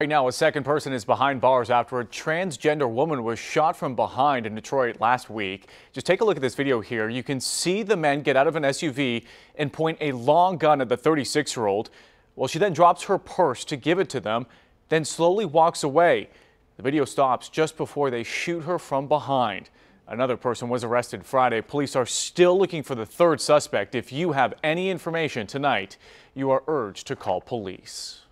Right now, a second person is behind bars after a transgender woman was shot from behind in Detroit last week. Just take a look at this video here. You can see the men get out of an SUV and point a long gun at the 36 year old. Well, she then drops her purse to give it to them, then slowly walks away. The video stops just before they shoot her from behind. Another person was arrested Friday. Police are still looking for the third suspect. If you have any information tonight, you are urged to call police.